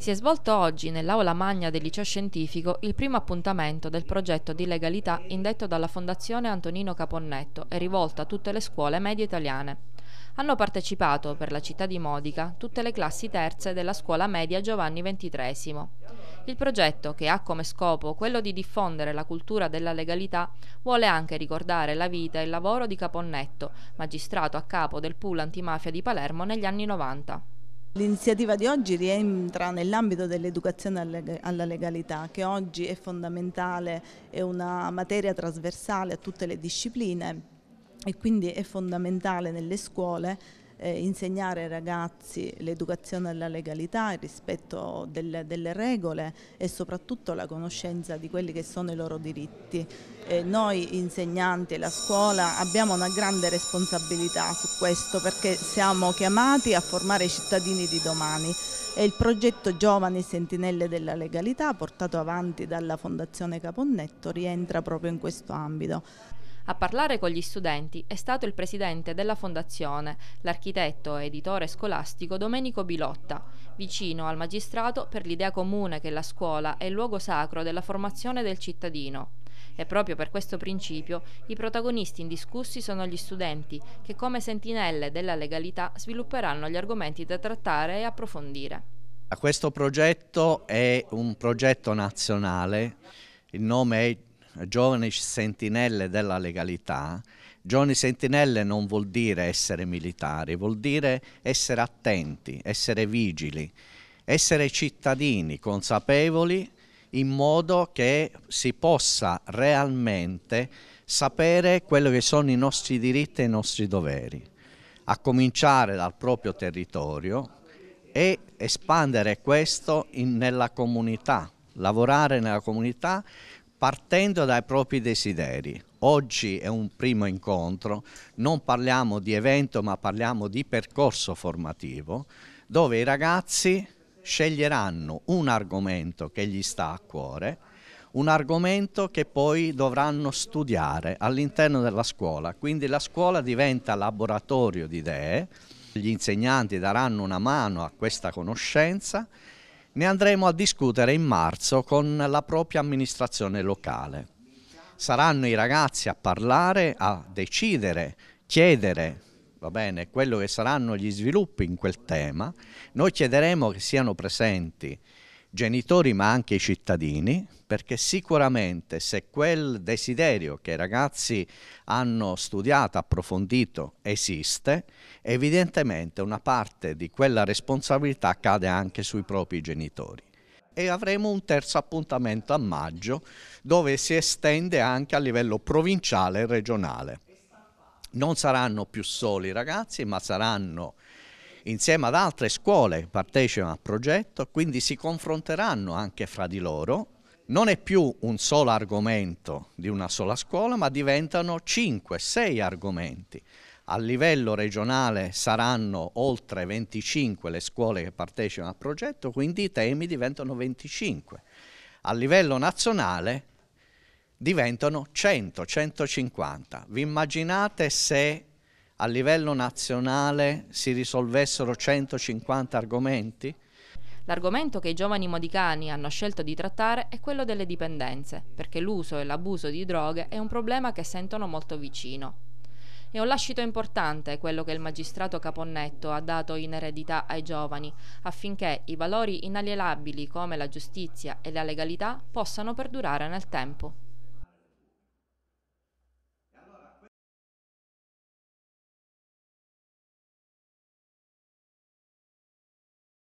Si è svolto oggi nell'aula magna del liceo scientifico il primo appuntamento del progetto di legalità indetto dalla Fondazione Antonino Caponnetto e rivolto a tutte le scuole medie italiane. Hanno partecipato per la città di Modica tutte le classi terze della scuola media Giovanni XXIII. Il progetto, che ha come scopo quello di diffondere la cultura della legalità, vuole anche ricordare la vita e il lavoro di Caponnetto, magistrato a capo del pool antimafia di Palermo negli anni 90. L'iniziativa di oggi rientra nell'ambito dell'educazione alla legalità che oggi è fondamentale, è una materia trasversale a tutte le discipline e quindi è fondamentale nelle scuole eh, insegnare ai ragazzi l'educazione alla legalità, il rispetto del, delle regole e soprattutto la conoscenza di quelli che sono i loro diritti. Eh, noi insegnanti e la scuola abbiamo una grande responsabilità su questo perché siamo chiamati a formare i cittadini di domani e il progetto Giovani Sentinelle della Legalità portato avanti dalla Fondazione Caponnetto rientra proprio in questo ambito. A parlare con gli studenti è stato il presidente della fondazione, l'architetto e editore scolastico Domenico Bilotta, vicino al magistrato per l'idea comune che la scuola è il luogo sacro della formazione del cittadino. E proprio per questo principio i protagonisti indiscussi sono gli studenti, che come sentinelle della legalità svilupperanno gli argomenti da trattare e approfondire. Questo progetto è un progetto nazionale, il nome è giovani sentinelle della legalità, giovani sentinelle non vuol dire essere militari, vuol dire essere attenti, essere vigili, essere cittadini consapevoli in modo che si possa realmente sapere quello che sono i nostri diritti e i nostri doveri, a cominciare dal proprio territorio e espandere questo in, nella comunità, lavorare nella comunità partendo dai propri desideri. Oggi è un primo incontro, non parliamo di evento ma parliamo di percorso formativo dove i ragazzi sceglieranno un argomento che gli sta a cuore, un argomento che poi dovranno studiare all'interno della scuola, quindi la scuola diventa laboratorio di idee, gli insegnanti daranno una mano a questa conoscenza ne andremo a discutere in marzo con la propria amministrazione locale. Saranno i ragazzi a parlare, a decidere, chiedere va bene, quello che saranno gli sviluppi in quel tema. Noi chiederemo che siano presenti genitori ma anche i cittadini, perché sicuramente se quel desiderio che i ragazzi hanno studiato, approfondito, esiste, evidentemente una parte di quella responsabilità cade anche sui propri genitori. E avremo un terzo appuntamento a maggio dove si estende anche a livello provinciale e regionale. Non saranno più soli i ragazzi, ma saranno insieme ad altre scuole partecipano al progetto, quindi si confronteranno anche fra di loro. Non è più un solo argomento di una sola scuola, ma diventano 5-6 argomenti. A livello regionale saranno oltre 25 le scuole che partecipano al progetto, quindi i temi diventano 25. A livello nazionale diventano 100-150. Vi immaginate se a livello nazionale si risolvessero 150 argomenti? L'argomento che i giovani modicani hanno scelto di trattare è quello delle dipendenze, perché l'uso e l'abuso di droghe è un problema che sentono molto vicino. È un lascito importante quello che il magistrato Caponnetto ha dato in eredità ai giovani, affinché i valori inalienabili come la giustizia e la legalità possano perdurare nel tempo.